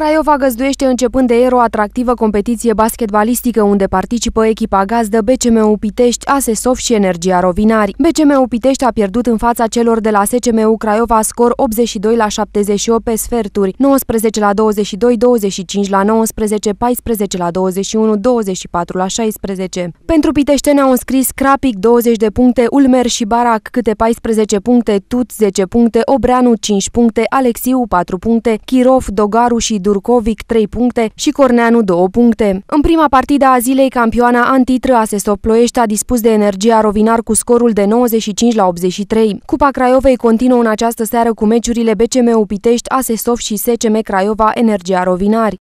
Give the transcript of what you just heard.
Craiova găzduiește începând de ieri o atractivă competiție basketbalistică unde participă echipa gazdă BCMU Pitești, Asesov și Energia Rovinari. BCMU Pitești a pierdut în fața celor de la SCMU Craiova scor 82 la 78 pe sferturi, 19 la 22, 25 la 19, 14 la 21, 24 la 16. Pentru Piteștene au înscris Crapic 20 de puncte, Ulmer și Barac câte 14 puncte, Tut 10 puncte, Obreanu 5 puncte, Alexiu 4 puncte, Chirov, Dogaru și Durcovic 3 puncte și Corneanu 2 puncte. În prima partidă a zilei, campioana antitră ASESOP Ploiești a dispus de energia rovinar cu scorul de 95 la 83. Cupa Craiovei continuă în această seară cu meciurile BCM Upitești, asesov și SCM Craiova Energia Rovinari.